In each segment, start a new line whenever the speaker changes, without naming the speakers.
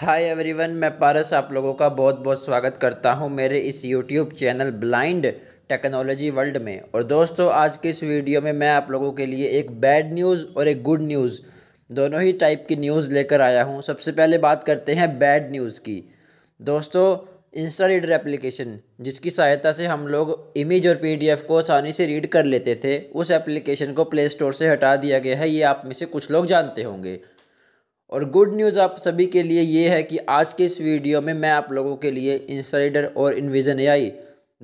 Hi everyone मैं पारस आप लोगों का बहुत बहुत स्वागत करता हूं मेरे इस YouTube channel Blind Technology World में और दोस्तों आज के इस वीडियो में मैं आप लोगों के लिए एक बैड न्यूज़ और एक गुड न्यूज़ दोनों ही टाइप की न्यूज़ लेकर आया हूं सबसे पहले बात करते हैं बैड न्यूज़ की दोस्तों इंस्टा रीडर एप्लीकेशन जिसकी सहायता से हम लोग इमेज और पीडीएफ को आसानी से रीड कर लेते थे उस एप्लीकेशन को प्ले स्टोर से हटा दिया गया है ये आप में से कुछ लोग जानते होंगे और गुड न्यूज़ आप सभी के लिए ये है कि आज के इस वीडियो में मैं आप लोगों के लिए इंसाइडर और इन्विज़न ए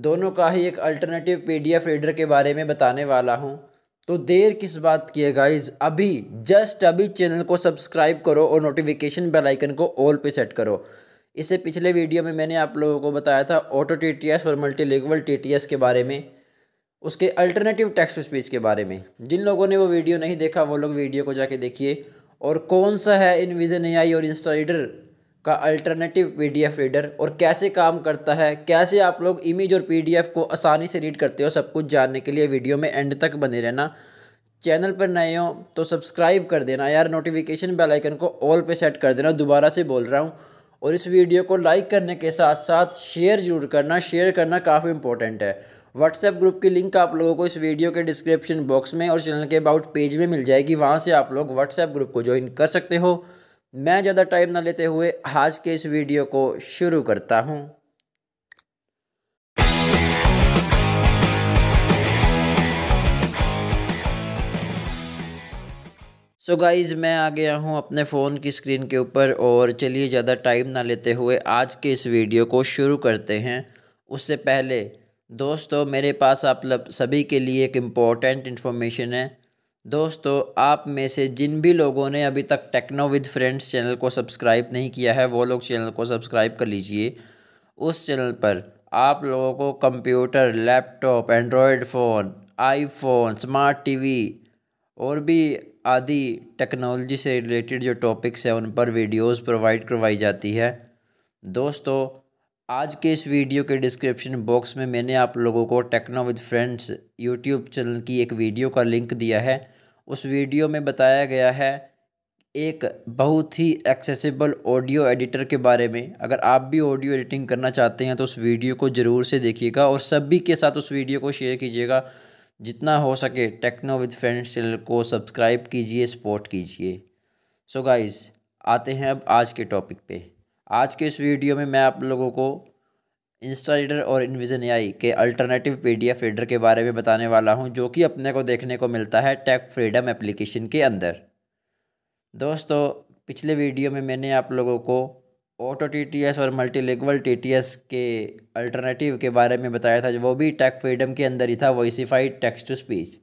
दोनों का ही एक अल्टरनेटिव पीडीएफ रीडर के बारे में बताने वाला हूँ तो देर किस बात की है गाइज अभी जस्ट अभी चैनल को सब्सक्राइब करो और नोटिफिकेशन बेल आइकन को ऑल पे सेट करो इसे पिछले वीडियो में मैंने आप लोगों को बताया था ऑटो टी और मल्टीलेगुअल टी के बारे में उसके अल्टरनेटिव टेक्स्ट स्पीच के बारे में जिन लोगों ने वो वीडियो नहीं देखा वो लोग वीडियो को जाके देखिए और कौन सा है इन विजन ए और इंस्टा रीडर का अल्टरनेटिव पीडीएफ रीडर और कैसे काम करता है कैसे आप लोग इमेज और पीडीएफ को आसानी से रीड करते हो सब कुछ जानने के लिए वीडियो में एंड तक बने रहना चैनल पर नए हो तो सब्सक्राइब कर देना यार नोटिफिकेशन बेल आइकन को ऑल पे सेट कर देना दोबारा से बोल रहा हूँ और इस वीडियो को लाइक करने के साथ साथ शेयर जरूर करना शेयर करना काफ़ी इंपॉर्टेंट है व्हाट्सएप ग्रुप की लिंक आप लोगों को इस वीडियो के डिस्क्रिप्शन बॉक्स में और चैनल के अबाउट पेज में मिल जाएगी वहाँ से आप लोग व्हाट्सएप ग्रुप को ज्वाइन कर सकते हो मैं ज़्यादा टाइम ना लेते हुए आज के इस वीडियो को शुरू करता हूँ सो so गाइज़ मैं आ गया हूँ अपने फ़ोन की स्क्रीन के ऊपर और चलिए ज़्यादा टाइम ना लेते हुए आज के इस वीडियो को शुरू करते हैं उससे पहले दोस्तों मेरे पास आप लब सभी के लिए एक इम्पॉर्टेंट इन्फॉर्मेशन है दोस्तों आप में से जिन भी लोगों ने अभी तक टेक्नो विद फ्रेंड्स चैनल को सब्सक्राइब नहीं किया है वो लोग चैनल को सब्सक्राइब कर लीजिए उस चैनल पर आप लोगों को computer laptop Android phone iPhone smart TV और भी आदि टेक्नोलॉजी से रिलेटेड जो टॉपिक्स हैं उन पर वीडियोस प्रोवाइड करवाई जाती है दोस्तों आज के इस वीडियो के डिस्क्रिप्शन बॉक्स में मैंने आप लोगों को Techno with Friends YouTube channel की एक वीडियो का लिंक दिया है उस वीडियो में बताया गया है एक बहुत ही एक्सेसिबल ऑडियो एडिटर के बारे में अगर आप भी ऑडियो एडिटिंग करना चाहते हैं तो उस वीडियो को ज़रूर से देखिएगा और सभी के साथ उस वीडियो को शेयर कीजिएगा जितना हो सके टेक्नो विद फ्रेंड्स चैनल को सब्सक्राइब कीजिए सपोर्ट कीजिए सो गाइस आते हैं अब आज के टॉपिक पे आज के इस वीडियो में मैं आप लोगों को इंस्टा रीडर और इन्विजन आई के अल्टरनेटिव पीडीएफ रीडर के बारे में बताने वाला हूं जो कि अपने को देखने को मिलता है टेक फ्रीडम एप्लीकेशन के अंदर दोस्तों पिछले वीडियो में मैंने आप लोगों को ऑटो टी और मल्टीलिगल टी के अल्टरनेटिव के बारे में बताया था वो भी टेक फ्रीडम के अंदर ही था वॉइसीफाइड टेक्स्ट टू स्पीच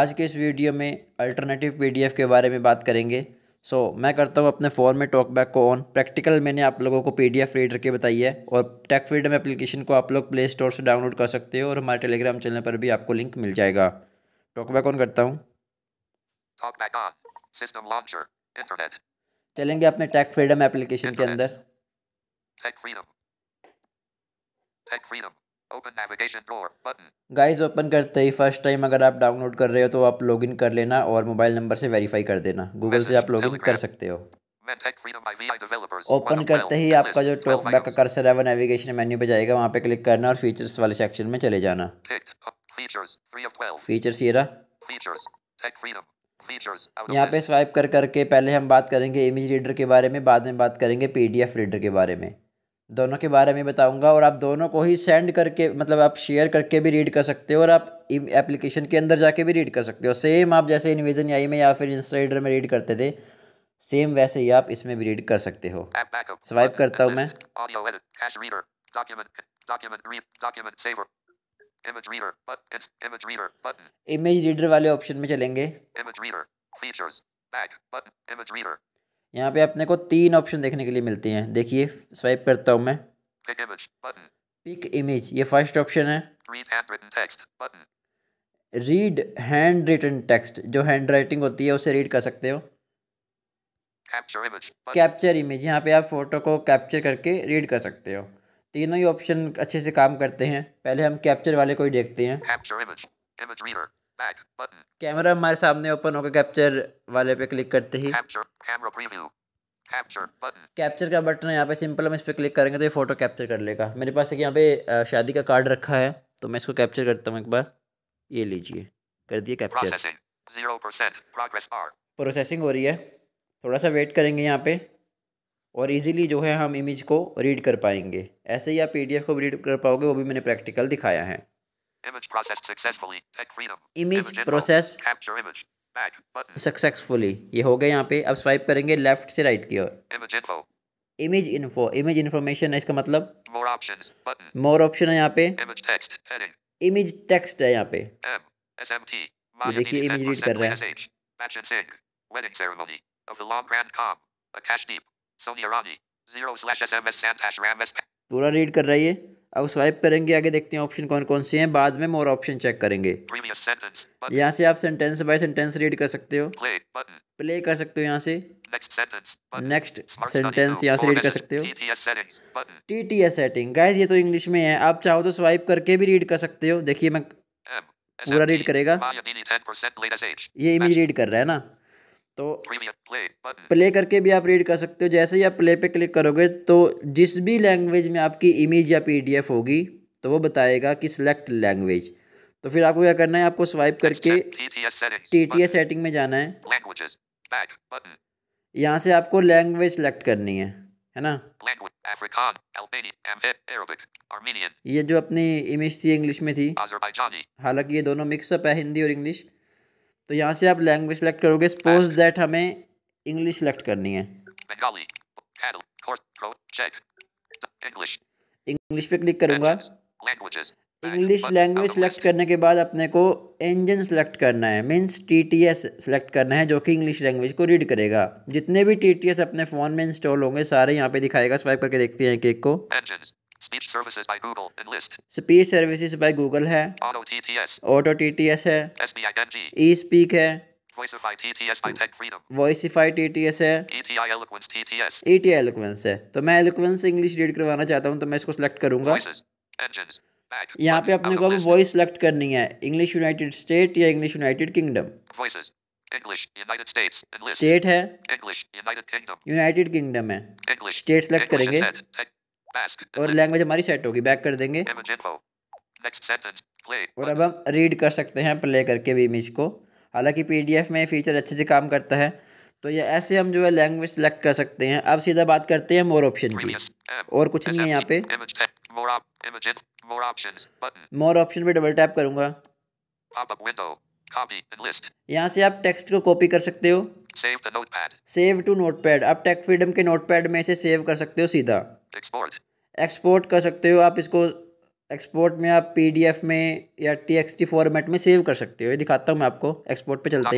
आज के इस वीडियो में अल्टरनेटिव पी के बारे में बात करेंगे सो so, मैं करता हूँ अपने फ़ोन में टॉकबैक को ऑन प्रैक्टिकल मैंने आप लोगों को पीडीएफ रीडर के बताई है और टेक फ्रीडम एप्लीकेशन को आप लोग प्ले स्टोर से डाउनलोड कर सकते हो और हमारे टेलीग्राम चैनल पर भी आपको लिंक मिल जाएगा टॉकबैक ऑन करता हूँ चलेंगे अपने टेक फ्रीडम एप्लीकेशन के अंदर
Tech freedom. Tech freedom.
Guys open करते ही फर्स्ट टाइम अगर आप डाउनलोड कर रहे हो तो आप लॉगिन कर लेना और मोबाइल नंबर से वेरीफाई कर देना गूगल से आप लॉगिन कर सकते हो ओपन करते ही आपका जो टॉप बैक का कर्सर है वो नेविगेशन मेन्यू पे जाएगा वहाँ पे क्लिक करना और फीचर्स वाले सेक्शन में चले जाना
फीचर्स
oh, ये रहा यहाँ पे स्वाइप कर करके पहले हम बात करेंगे इमेज रीडर के बारे में बाद में बात करेंगे पीडीएफ रीडर के बारे में दोनों के बारे में बताऊंगा और आप दोनों को ही सेंड करके मतलब आप शेयर करके भी रीड कर सकते हो और आप एप्लीकेशन के अंदर जाके भी रीड कर सकते हो सेम आप जैसे इन्विजन आई में या फिर इंस्टाइडर रीडर में रीड करते थे सेम वैसे ही आप इसमें भी रीड कर सकते
हो स्वाइप करता हूँ मैं इमेज रीडर
वाले ऑप्शन में चलेंगे यहाँ पे अपने को तीन ऑप्शन देखने के लिए मिलते हैं देखिए स्वाइप करता हूँ मैं पिक इमेज ये फर्स्ट ऑप्शन है रीड हैंड रिटन टेक्स्ट जो हैंड राइटिंग होती है उसे रीड कर सकते हो कैप्चर इमेज यहाँ पे आप फोटो को कैप्चर करके रीड कर सकते हो तीनों ही ऑप्शन अच्छे से काम करते हैं पहले हम कैप्चर वाले को ही देखते हैं
कैमरा
हमारे सामने ओपन होगा कैप्चर वाले पे क्लिक करते ही
कैप्चर
का बटन है यहाँ पे सिंपल हम इस पर क्लिक करेंगे तो ये फोटो कैप्चर कर लेगा मेरे पास एक यहाँ पे शादी का कार्ड रखा है तो मैं इसको कैप्चर करता हूँ एक बार ये लीजिए कर दिए कैप्चर प्रोसेसिंग हो रही है थोड़ा सा वेट करेंगे यहाँ पे और इजीली जो है हम इमेज को रीड कर पाएंगे ऐसे ही आप एफ को रीड कर पाओगे वो भी मैंने प्रैक्टिकल दिखाया है
Image processed successfully. Tech freedom. Image, image process. Capture image. Back button.
Successfully. ये हो गया यहाँ पे अब स्वाइप करेंगे लेफ्ट से राइट की ओर. Image info. Image info image information है इसका मतलब मोर ऑप्शन है यहाँ पे इमेज टेक्स्ट है यहाँ पे
देखिए इमेज रीड कर रहा है Wedding ceremony of the long grand calm. A cash Deep. Sonia Rani. Zero slash SMS Santash Ram
पूरा रीड कर रही है अब स्वाइप करेंगे आगे देखते हैं ऑप्शन कौन कौन से हैं बाद में मोर ऑप्शन चेक करेंगे यहाँ से आप सेंटेंस बाय सेंटेंस रीड कर सकते हो प्ले कर सकते हो यहाँ से नेक्स्ट सेंटेंस यहाँ से रीड कर सकते हो T T S setting guys ये तो इंग्लिश में है आप चाहो तो स्वाइप करके भी रीड कर सकते हो देखिए मैं पूरा रीड करेगा ये इमेज रीड कर रहा है ना तो प्ले करके भी आप रीड कर सकते हो जैसे ही आप प्ले पे क्लिक करोगे तो जिस भी लैंग्वेज में आपकी इमेज या पीडीएफ होगी तो वो बताएगा कि सिलेक्ट लैंग्वेज तो फिर आपको क्या करना है आपको स्वाइप करके
टी टी एस सेटिंग
में जाना है यहाँ से आपको लैंग्वेज सेलेक्ट करनी है है ना ये जो अपनी इमेज थी इंग्लिश में थी हालांकि ये दोनों मिक्सअप है हिंदी और इंग्लिश तो यहाँ से आप लैंग्वेज सेलेक्ट करोगे सपोज दैट हमें इंग्लिश सेलेक्ट करनी है इंग्लिश पे क्लिक करूँगा इंग्लिश लैंग्वेज सेलेक्ट करने के बाद अपने को इंजन सेलेक्ट करना है means T T S select करना है जो कि इंग्लिश लैंग्वेज को रीड करेगा जितने भी टी टी एस अपने फ़ोन में इंस्टॉल होंगे सारे यहाँ पे दिखाएगा स्वाइप करके देखते हैं एक एक को
engines. Speech services by Google in list
Speech services by Google है ऑटो TTS. Auto TTS है एसबीआईएनजी ई है
Voiceify TTS by Tech Freedom.
Voiceify TTS है
ETI eloquence TTS ETI
Eloquence है तो मैं Eloquence इंग्लिश रीड करवाना चाहता हूँ तो मैं इसको Voices. करूंगा यहाँ पे अपने को वॉइस सेलेक्ट करनी है इंग्लिश यूनाइटेड स्टेट या इंग्लिश यूनाइटेड किंगडम
स्टेट है यूनाइटेड
किंगडम है स्टेट सेलेक्ट करेंगे और लैंग्वेज हमारी सेट होगी बैक कर देंगे
और
अब हम रीड कर सकते हैं प्ले करके भी इमेज को हालांकि पीडीएफ में फीचर अच्छे से काम करता है तो ये ऐसे हम जो है लैंग्वेज सेलेक्ट कर सकते हैं अब सीधा बात करते हैं मोर ऑप्शन की और कुछ नहीं है यहाँ पे मोर ऑप्शन पे डबल टैप करूंगा यहाँ से आप टेक्स्ट को कॉपी कर सकते हो सेव टू नोटपैड आप टेक फ्रीडम के पैड में इसे सेव कर सकते हो सीधा एक्सपोर्ट एक्सपोर्ट कर सकते हो आप इसको एक्सपोर्ट में आप पीडीएफ में या टीएक्सटी फॉर्मेट में सेव कर सकते हो ये दिखाता हूँ मैं आपको एक्सपोर्ट पे चलते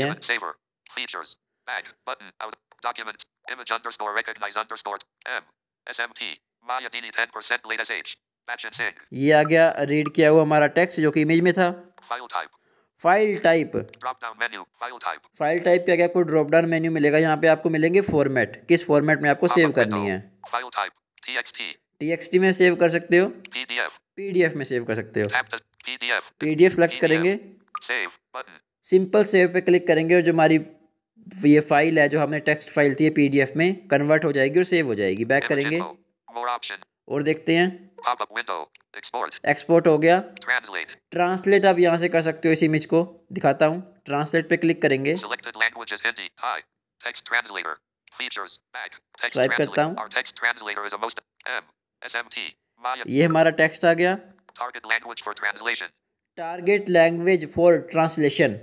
हैं
ये आ गया रीड किया हुआ हमारा टेक्स्ट जो कि इमेज में था फाइल टाइप फाइल टाइप पे आ गया आपको ड्रॉप डाउन मेन्यू मिलेगा यहाँ पे आपको मिलेंगे फॉर्मेट किस फॉर्मेट में आपको सेव करनी है
टी
में सेव कर सकते हो पीडीएफ में सेव कर सकते हो पीडीएफ सेलेक्ट करेंगे सिंपल सेव पे क्लिक करेंगे और जो हमारी ये फाइल है जो हमने टेक्स्ट फाइल थी पीडीएफ में कन्वर्ट हो जाएगी और सेव हो जाएगी बैक करेंगे और देखते हैं एक्सपोर्ट हो गया ट्रांसलेट आप यहाँ से कर सकते हो इस इमेज को दिखाता हूँ ट्रांसलेट पे क्लिक करेंगे
टाइप करता हूँ um, ये हमारा टेक्स्ट आ गया
टारगेट लैंग्वेज फॉर ट्रांसलेशन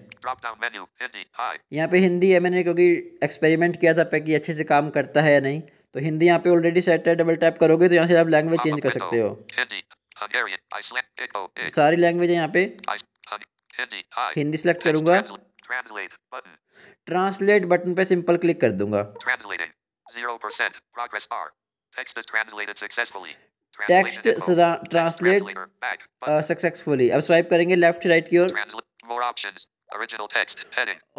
यहाँ पे हिंदी है मैंने क्योंकि एक्सपेरिमेंट किया था कि अच्छे से काम करता है या नहीं तो हिंदी यहाँ पे ऑलरेडी सेट है डबल टैप करोगे तो यहाँ से आप लैंग्वेज चेंज कर सकते हो
सारी लैंग्वेज है यहाँ पे हिंदी सेलेक्ट करूंगा Translate button.
Translate button पे सिंपल क्लिक कर दूंगा
टेक्स्ट ट्रांसलेट
सक्सेसफुली अब स्वाइप करेंगे लेफ्ट राइट की ओर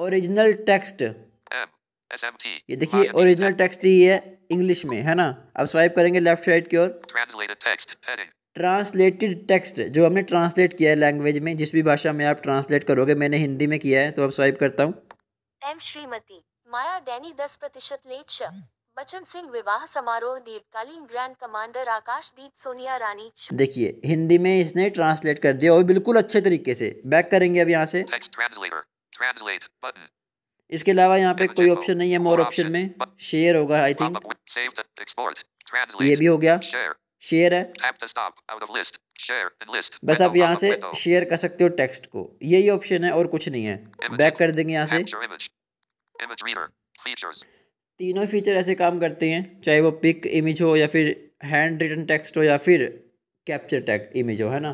ओरिजिनल टेक्स्ट ये देखिए ओरिजिनल टेक्स्ट ही है इंग्लिश में है ना अब स्वाइप करेंगे लेफ्ट राइट की
ओर
ट्रांसलेटेड टेक्स्ट जो हमने ट्रांसलेट किया है लैंग्वेज में जिस भी भाषा में आप ट्रांसलेट करोगे मैंने हिंदी में किया है तो अब स्वाइप करता हूँ
एम श्रीमती माया डैनी दस प्रतिशत लेट बचन सिंह विवाह समारोह दीर्घकालीन ग्रैंड कमांडर आकाशदीप सोनिया रानी
देखिए हिंदी में इसने ट्रांसलेट कर दिया और बिल्कुल अच्छे तरीके से बैक करेंगे अब यहाँ से इसके अलावा यहाँ पे कोई ऑप्शन नहीं है मोर ऑप्शन में शेयर होगा आई
थिंक ये भी हो गया शेयर है बस आप यहाँ से
शेयर कर सकते हो टेक्स्ट को यही ऑप्शन है और कुछ नहीं है बैक कर देंगे यहाँ से तीनों फीचर ऐसे काम करते हैं चाहे वो पिक इमेज हो या फिर हैंड रिटन टेक्स्ट हो या फिर कैप्चर टेक्स इमेज हो है ना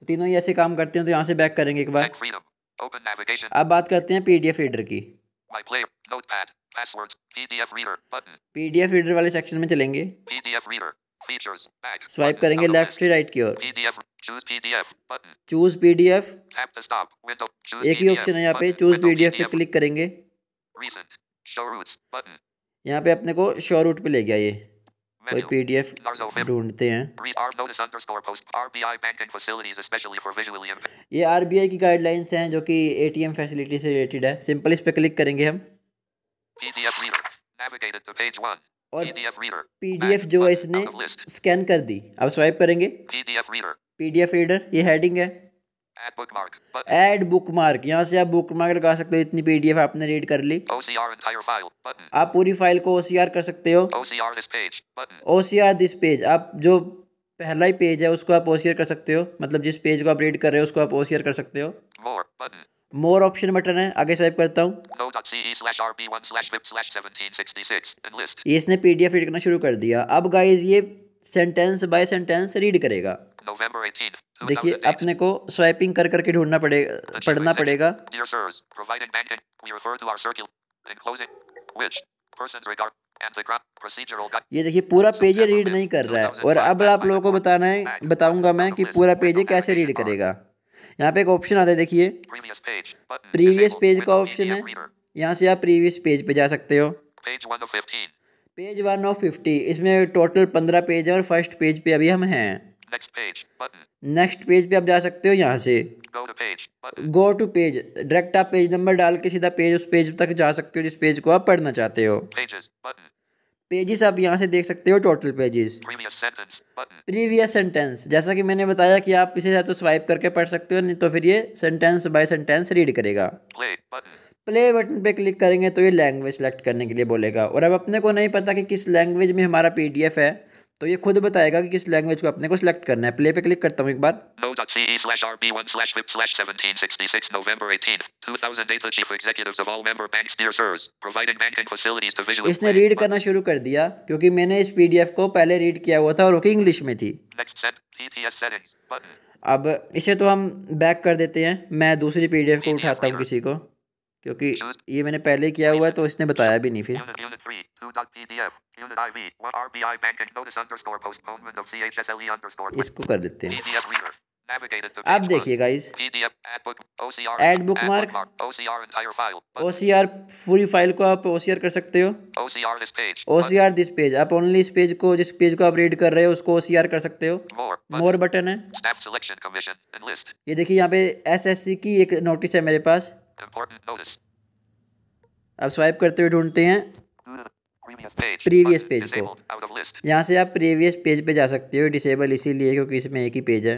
तो तीनों ही ऐसे काम करते हैं तो यहाँ से बैक करेंगे एक बार अब बात करते हैं पीडीएफ रीडर की पी डी रीडर वाले सेक्शन में चलेंगे
स्वाइप करेंगे लेफ्ट से राइट की ओर चूज पीडीएफ एक ही ऑप्शन है यहाँ पे चूज पीडीएफ पे क्लिक
करेंगे यहाँ पे अपने को शो रूट पे ले गया ये कोई पीडीएफ ढूंढते हैं ये आरबीआई की गाइडलाइंस हैं जो कि एटीएम फैसिलिटी से रिलेटेड है सिंपल इस पे क्लिक करेंगे हम
और पीडीएफ जो है इसने
स्कैन कर दी आप स्वाइप करेंगे
पीडीएफ
रीडर ये हेडिंग है एड बुक मार्क यहाँ से आप बुक मार्क लगा सकते हो इतनी पीडीएफ आपने रीड कर ली
आप
पूरी फाइल को ओसीआर कर सकते हो ओसीआर दिस पेज आप जो पहला ही पेज है उसको आप ओसीआर कर सकते हो मतलब जिस पेज को आप रीड कर रहे हो उसको आप ओसीआर कर सकते हो मोर ऑप्शन बटन है आगे स्वाइप करता हूँ इसने पी डी एफ रीड करना शुरू कर दिया अब गाइज ये सेंटेंस बाय सेंटेंस रीड करेगा देखिए अपने को स्वाइपिंग कर करके ढूंढना पड़ेगा पढ़ना पड़ेगा ये देखिए पूरा पेज रीड नहीं कर रहा है और अब आप लोगों को बताना है बताऊंगा मैं कि पूरा पेज कैसे रीड करेगा यहाँ पे एक ऑप्शन आता है देखिए
प्रीवियस पेज का
ऑप्शन है यहाँ से आप प्रीवियस पेज पे जा सकते हो पेज वन ऑफ फिफ्टी इसमें टोटल पंद्रह पेज है और फर्स्ट पेज पे अभी हम हैं
नेक्स्ट
पेज पे आप जा सकते हो यहाँ से गो टू पेज डायरेक्ट आप पेज नंबर डाल के सीधा पेज उस पेज तक जा सकते हो जिस पेज को आप पढ़ना चाहते हो Pages, पेजेस आप यहाँ से देख सकते हो टोटल पेजेस
प्रीवियस
सेंटेंस जैसा कि मैंने बताया कि आप इसे या तो स्वाइप करके पढ़ सकते हो नहीं तो फिर ये सेंटेंस बाय सेंटेंस रीड करेगा प्ले बटन पे क्लिक करेंगे तो ये लैंग्वेज सेलेक्ट करने के लिए बोलेगा और अब अपने को नहीं पता कि किस लैंग्वेज में हमारा पीडीएफ है तो ये खुद बताएगा कि किस लैंग्वेज को अपने को सिलेक्ट करना है प्ले पे क्लिक करता हूँ एक बार
इसने रीड करना
शुरू कर दिया क्योंकि मैंने इस पीडीएफ को पहले रीड किया हुआ था और रुकी इंग्लिश में थी
e
अब इसे तो हम बैक कर देते हैं मैं दूसरी पीडीएफ को e उठाता हूँ किसी को क्योंकि ये मैंने पहले किया हुआ है तो इसने बताया भी नहीं फिर e
इसको कर देते हैं आप देखिए guys add bookmark O
C R पूरी फाइल को आप ओ सी आर कर सकते हो O C R this page आप ओनली इस पेज को जिस पेज को आप रीड कर रहे हो उसको ओ सी आर कर सकते हो मोर बटन है ये देखिए यहाँ पे एस एस सी की एक नोटिस है मेरे पास
अब
स्वाइप करते हुए ढूंढते हैं
प्रीवियस पेज को
यहाँ से आप प्रीवियस पेज पे जा सकते हो डिसेबल इसीलिए क्योंकि इसमें एक ही पेज है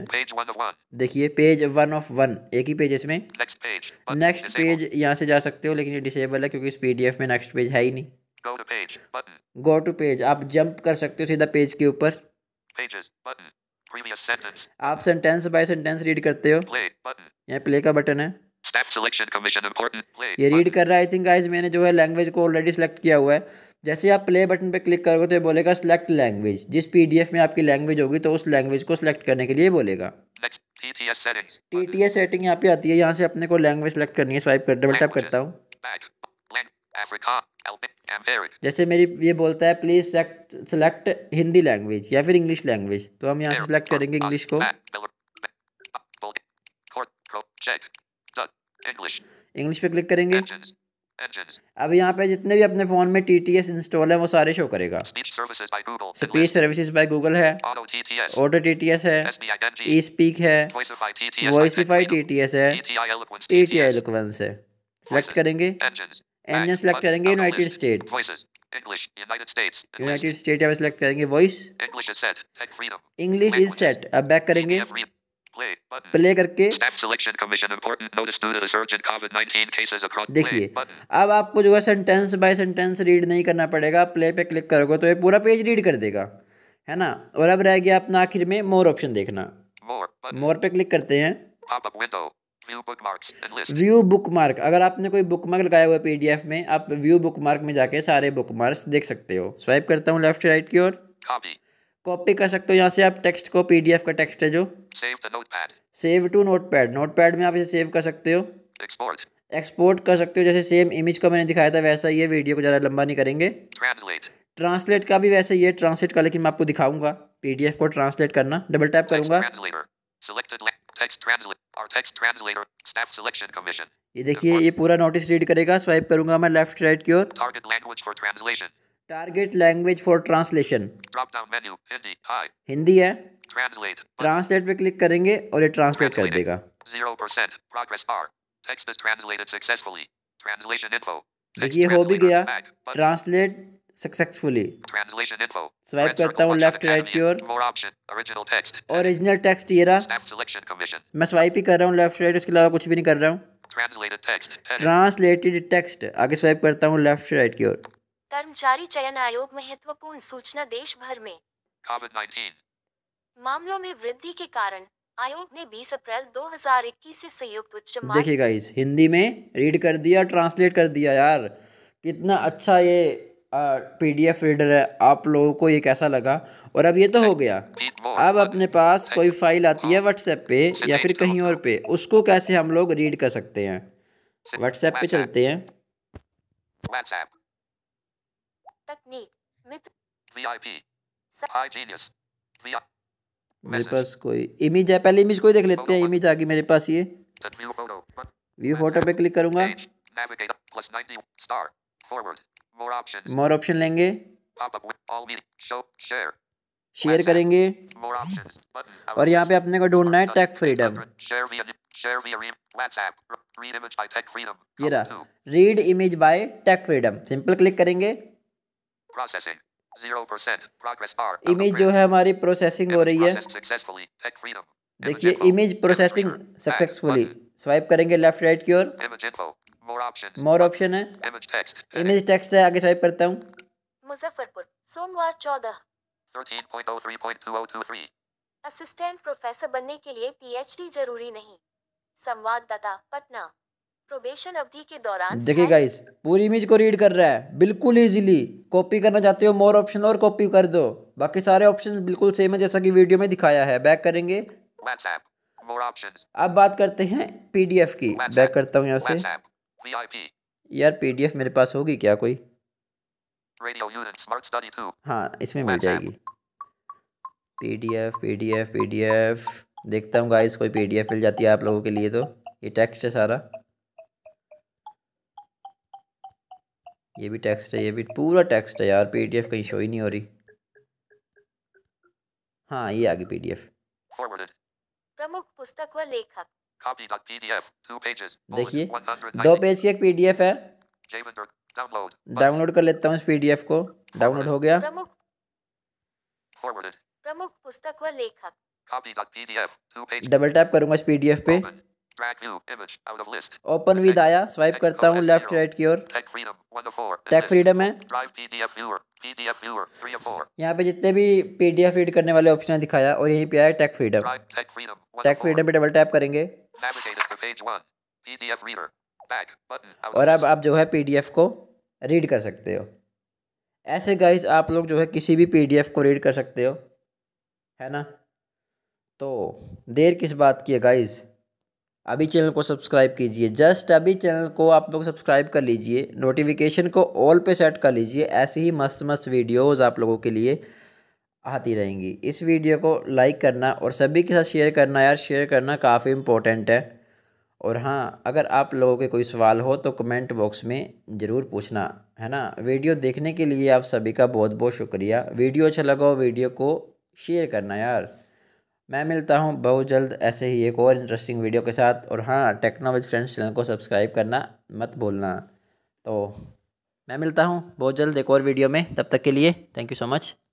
देखिए पेज वन ऑफ वन एक ही पेज इसमें
नेक्स्ट
पेज यहाँ से जा सकते हो लेकिन ये डिसेबल है क्योंकि इस पीडीएफ में नेक्स्ट पेज है ही नहीं गो टू पेज आप जंप कर सकते हो सीधा पेज के ऊपर
आप सेंटेंस बाय सेंटेंस रीड करते हो यहाँ प्ले का बटन है ये रीड कर रहा
है आई थिंक गाइज मैंने जो है लैंग्वेज को ऑलरेडी सेलेक्ट किया हुआ है जैसे आप प्ले बटन पे क्लिक करोगे तो ये बोलेगा सेलेक्ट लैंग्वेज जिस पीडीएफ में आपकी लैंग्वेज होगी तो उस लैंग्वेज को सेलेक्ट करने के लिए बोलेगा
टी
टी
एस सेटिंग यहाँ पे आती है यहाँ से अपने को लैंग्वेज सेलेक्ट करनी है स्वाइप कर डबल टैप करता हूँ जैसे मेरी ये बोलता है प्लीज सेलेक्ट हिंदी लैंग्वेज या फिर इंग्लिश लैंग्वेज तो हम यहाँ से सिलेक्ट करेंगे इंग्लिश को
इंग्लिश
पे क्लिक करेंगे अब यहाँ पे जितने भी अपने फ़ोन में टी टी एस इंस्टॉल है वो सारे शो करेगा
स्पीच
सर्विसेज बाय गूगल है ऑटो टी टी एस है ई स्पीक है वॉइसिफाई टी टी एस है
टी
टी आई लुकवेंस है सेलेक्ट करेंगे इंजन सेलेक्ट करेंगे यूनाइटेड स्टेट यूनाइटेड स्टेट अब सेलेक्ट करेंगे वॉइस
इंग्लिश इज सेट
अब बैक करेंगे
प्ले करके देखिए
अब आपको जो है सेंटेंस बाय सेंटेंस रीड नहीं करना पड़ेगा प्ले पे क्लिक करोगे तो ये पूरा पेज रीड कर देगा है ना और अब रह गया अपना आखिर में मोर ऑप्शन देखना मोर पे क्लिक करते हैं व्यू बुक मार्क अगर आपने कोई बुक मार्क लगाया हुआ पीडीएफ में आप व्यू बुक मार्क में जाके सारे बुक मार्क्स देख सकते हो स्वाइप करता हूँ लेफ्ट राइट की ओर कॉपी कर सकते हो यहाँ से आप टेक्स्ट को पीडीएफ का टेक्स्ट है जो save to notepad notepad में आप इसे सेव कर सकते हो Export. एक्सपोर्ट कर सकते हो जैसे सेम इमेज को मैंने दिखाया था वैसा ये वीडियो को ज़्यादा लंबा नहीं करेंगे ट्रांसलेट का भी वैसे ये ट्रांसलेट का लेकिन मैं आपको दिखाऊंगा पीडीएफ को ट्रांसलेट करना डबल टैप करूंगा ये देखिए ये पूरा नोटिस रीड करेगा स्वाइप करूंगा मैं लेफ्ट राइट की ओर target language for translation Hindi है ट्रांसलेट पे क्लिक करेंगे और ये ट्रांसलेट कर देगा देखिए हो भी गया ट्रांसलेट सक्सेसफुली
स्वाइप करता हूँ लेफ्ट राइट की ओर ओरिजिनल
टेक्स्ट ये रहा मैं स्वाइप ही कर रहा हूँ लेफ्ट राइट उसके अलावा कुछ भी नहीं कर रहा
हूँ
ट्रांसलेटेड टेक्स्ट आगे स्वाइप करता हूँ लेफ्ट राइट की ओर
कर्मचारी चयन आयोग महत्वपूर्ण सूचना देश भर में मामलों में वृद्धि के कारण आयोग ने 20 अप्रैल 2021 से संयुक्त उच्च देखिएगा
इस हिंदी में रीड कर दिया ट्रांसलेट कर दिया यार कितना अच्छा ये पीडीएफ रीडर है आप लोगों को ये कैसा लगा और अब ये तो हो गया अब अपने पास कोई फाइल आती है व्हाट्सएप पे या फिर कहीं और पे उसको कैसे हम लोग रीड कर सकते हैं व्हाट्सएप पे चलते हैं मेरे पास कोई इमेज है पहले इमेज कोई देख लेते हैं इमेज आ गई मेरे पास ये व्यू फोटो पे क्लिक करूंगा
मोर ऑप्शन लेंगे शेयर करेंगे और यहाँ पे
अपने को ढूंढना है टेक फ्रीडम ये रहा read image by Tech Freedom simple click करेंगे
Processing. 0% progress bar. इमेज जो है हमारी
प्रोसेसिंग हो रही है देखिए इमेज प्रोसेसिंग सक्सेसफुली स्वाइप करेंगे लेफ्ट राइट की ओर मोर ऑप्शन है इमेज टेक्स्ट है आगे स्वाइप करता हूँ
मुजफ्फरपुर सोमवार चौदह असिस्टेंट प्रोफेसर oh oh बनने के लिए पीएचडी जरूरी नहीं संवाददाता पटना प्रोबेशन अवधि के दौरान देखिए
गाइस पूरी इमेज को रीड कर रहा है बिल्कुल इजीली कॉपी करना चाहते हो मोर ऑप्शन और कॉपी कर दो बाकी सारे ऑप्शंस बिल्कुल सेम है जैसा कि वीडियो में दिखाया है बैक करेंगे
अब
बात करते हैं पीडीएफ की बैक करता हूँ यहाँ से यार पीडीएफ मेरे पास होगी क्या कोई हाँ इसमें मिल जाएगी पीडीएफ पीडीएफ पीडीएफ देखता हूँ गाइस कोई पीडीएफ मिल जाती है आप लोगों के लिए तो ये टेक्स्ट है सारा ये भी टेक्स्ट है ये भी पूरा टेक्स्ट है यार पीडीएफ कहीं शो ही नहीं हो रही हाँ ये पी डी पीडीएफ
प्रमुख पुस्तक व
लेखक देखिए दो पेज
की एक पीडीएफ है
डाउनलोड
कर लेता हूँ इस पीडीएफ को डाउनलोड हो गया
प्रमुख पुस्तक व लेखक डबल टैप करूंगा इस पीडीएफ पे ओपन विद आया स्वाइप करता हूँ लेफ्ट राइट की ओर टेक फ्रीडम है यहाँ पे जितने
भी पीडीएफ रीड करने वाले ऑप्शन दिखाया और यहीं पे आया टेक फ्रीडम टेक फ्रीडम पे डबल टैप करेंगे
और अब आप जो है
पीडीएफ को रीड कर सकते हो ऐसे गाइज आप लोग जो है किसी भी पीडीएफ को रीड कर सकते हो है ना तो देर किस बात की है गाइज़ अभी चैनल को सब्सक्राइब कीजिए जस्ट अभी चैनल को आप लोग सब्सक्राइब कर लीजिए नोटिफिकेशन को ऑल पे सेट कर लीजिए ऐसी ही मस्त मस्त वीडियोस आप लोगों के लिए आती रहेंगी इस वीडियो को लाइक करना और सभी के साथ शेयर करना यार शेयर करना काफ़ी इम्पोर्टेंट है और हाँ अगर आप लोगों के कोई सवाल हो तो कमेंट बॉक्स में ज़रूर पूछना है ना वीडियो देखने के लिए आप सभी का बहुत बहुत शुक्रिया वीडियो अच्छा लगा वीडियो को शेयर करना यार मैं मिलता हूँ बहुत जल्द ऐसे ही एक और इंटरेस्टिंग वीडियो के साथ और हाँ टेक्नोलॉजी फ्रेंड्स चैनल को सब्सक्राइब करना मत भूलना तो मैं मिलता हूँ बहुत जल्द एक और वीडियो में तब तक के लिए थैंक यू सो मच